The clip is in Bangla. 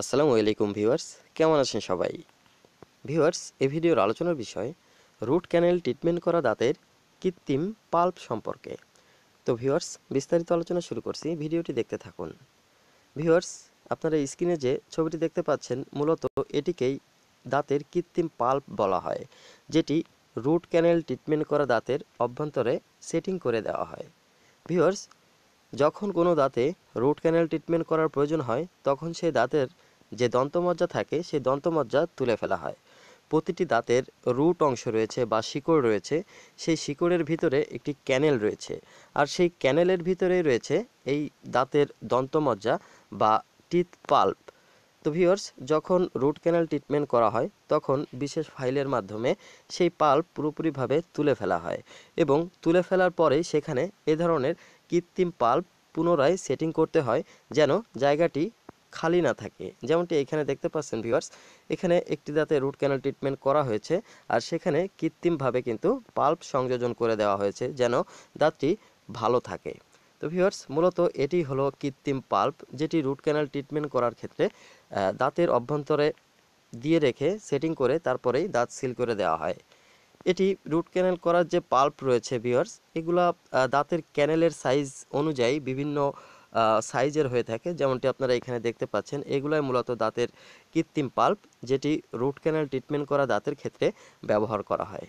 আসসালামু আলাইকুম ভিউয়ার্স কেমন আছেন সবাই ভিউয়ার্স এ ভিডিওর আলোচনার বিষয় রুট ক্যানেল ট্রিটমেন্ট করা দাঁতের কৃত্রিম পাল্প সম্পর্কে তো ভিউয়ার্স বিস্তারিত আলোচনা শুরু করছি ভিডিওটি দেখতে থাকুন ভিউয়ার্স আপনারা স্ক্রিনে যে ছবিটি দেখতে পাচ্ছেন মূলত এটিকেই দাঁতের কৃত্রিম পাল্প বলা হয় যেটি রুট ক্যানেল ট্রিটমেন্ট করা দাঁতের অভ্যন্তরে সেটিং করে দেওয়া হয় ভিউয়ার্স যখন কোনো দাঁতে রুট ক্যানেল ট্রিটমেন্ট করার প্রয়োজন হয় তখন সেই দাঁতের যে দন্তমজ্জা থাকে সেই দন্তমজ্জা তুলে ফেলা হয় প্রতিটি দাঁতের রুট অংশ রয়েছে বা শিকড় রয়েছে সেই শিকড়ের ভিতরে একটি ক্যানেল রয়েছে আর সেই ক্যানেলের ভিতরেই রয়েছে এই দাঁতের দন্তমজ্জা বা টিথ পাল্প তো ভিওর্স যখন রুট ক্যানাল ট্রিটমেন্ট করা হয় তখন বিশেষ ফাইলের মাধ্যমে সেই পাল্প পুরোপুরিভাবে তুলে ফেলা হয় এবং তুলে ফেলার পরে সেখানে এ ধরনের কৃত্রিম পাল্প পুনরায় সেটিং করতে হয় যেন জায়গাটি খালি না থাকে যেমনটি এখানে দেখতে পাচ্ছেন ভিউয়ার্স এখানে একটি দাঁতে রুট ক্যানাল ট্রিটমেন্ট করা হয়েছে আর সেখানে কৃত্রিমভাবে কিন্তু পাল্প সংযোজন করে দেওয়া হয়েছে যেন দাঁতটি ভালো থাকে তো ভিউয়ার্স মূলত এটি হলো কৃত্রিম পাল্প যেটি রুট ক্যানাল ট্রিটমেন্ট করার ক্ষেত্রে দাঁতের অভ্যন্তরে দিয়ে রেখে সেটিং করে তারপরেই দাঁত সিল করে দেওয়া হয় এটি রুট ক্যানেল করার যে পাল্প রয়েছে ভিউয়ার্স এগুলা দাঁতের ক্যানেলের সাইজ অনুযায়ী বিভিন্ন সাইজের হয়ে থাকে যেমনটি আপনারা এখানে দেখতে পাচ্ছেন এগুলাই মূলত দাঁতের কৃত্রিম পাল্প যেটি রুট ক্যানেল ট্রিটমেন্ট করা দাঁতের ক্ষেত্রে ব্যবহার করা হয়